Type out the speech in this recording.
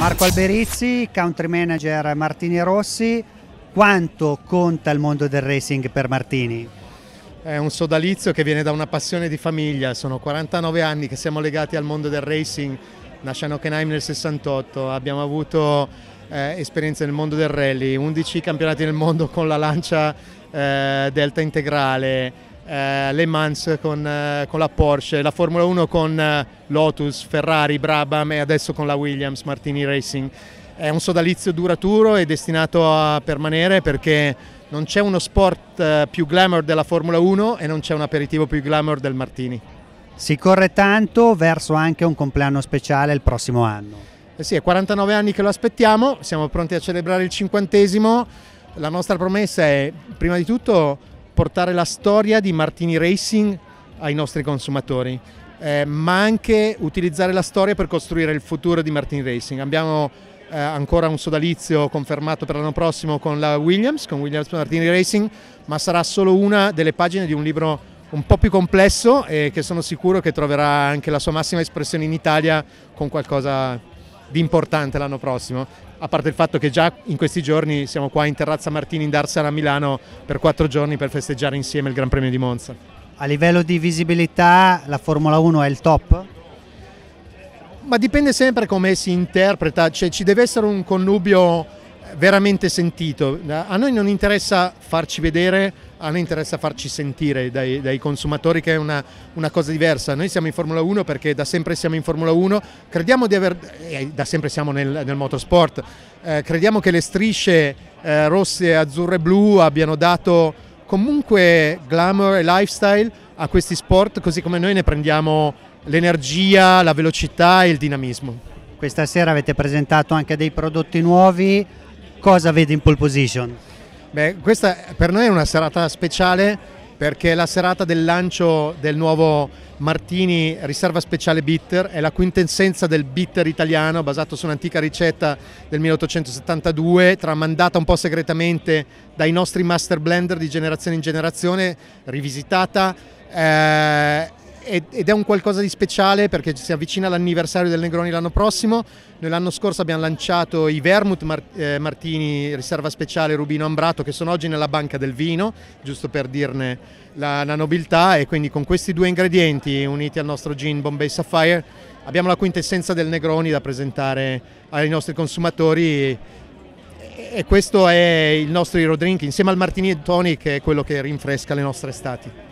Marco Alberizzi, country manager Martini Rossi, quanto conta il mondo del racing per Martini? È un sodalizio che viene da una passione di famiglia, sono 49 anni che siamo legati al mondo del racing, nasce a Nockenheim nel 68, abbiamo avuto eh, esperienze nel mondo del rally, 11 campionati nel mondo con la lancia eh, delta integrale, eh, Le Mans con, eh, con, la Porsche, la Formula 1 con eh, Lotus, Ferrari, Brabham e adesso con la Williams Martini Racing. È un sodalizio duraturo e destinato a permanere perché non c'è uno sport eh, più glamour della Formula 1 e non c'è un aperitivo più glamour del Martini. Si corre tanto verso anche un compleanno speciale il prossimo anno. Eh sì, è 49 anni che lo aspettiamo, siamo pronti a celebrare il cinquantesimo. La nostra promessa è prima di tutto portare la storia di Martini Racing ai nostri consumatori, eh, ma anche utilizzare la storia per costruire il futuro di Martini Racing. Abbiamo eh, ancora un sodalizio confermato per l'anno prossimo con la Williams, con Williams Martini Racing, ma sarà solo una delle pagine di un libro un po' più complesso e che sono sicuro che troverà anche la sua massima espressione in Italia con qualcosa di importante l'anno prossimo? A parte il fatto che già in questi giorni siamo qua in Terrazza Martini in Darsala a Milano per quattro giorni per festeggiare insieme il Gran Premio di Monza. A livello di visibilità la Formula 1 è il top? Ma dipende sempre come si interpreta, cioè ci deve essere un connubio veramente sentito. A noi non interessa farci vedere, a noi interessa farci sentire dai, dai consumatori che è una, una, cosa diversa. Noi siamo in Formula 1 perché da sempre siamo in Formula 1, crediamo di aver, eh, eh, da sempre siamo nel, nel motorsport, eh, crediamo che le strisce eh, rosse, azzurre e blu abbiano dato comunque glamour e lifestyle a questi sport, così come noi ne prendiamo l'energia, la velocità e il dinamismo. Questa sera avete presentato anche dei prodotti nuovi, cosa avete in pole position? Beh, questa per noi è una serata speciale perché è la serata del lancio del nuovo Martini Riserva Speciale Bitter, è la quintessenza del bitter italiano basato su un'antica ricetta del 1872, tramandata un po' segretamente dai nostri master blender di generazione in generazione, rivisitata. Eh, ed è un qualcosa di speciale perché si avvicina l'anniversario del Negroni l'anno prossimo. Noi l'anno scorso abbiamo lanciato i Vermouth eh, Martini Riserva Speciale Rubino Ambrato che sono oggi nella banca del vino, giusto per dirne la, la nobiltà e quindi con questi due ingredienti uniti al nostro gin Bombay Sapphire abbiamo la quintessenza del Negroni da presentare ai nostri consumatori e questo è il nostro hero drink insieme al Martini Tonic che è quello che rinfresca le nostre estati.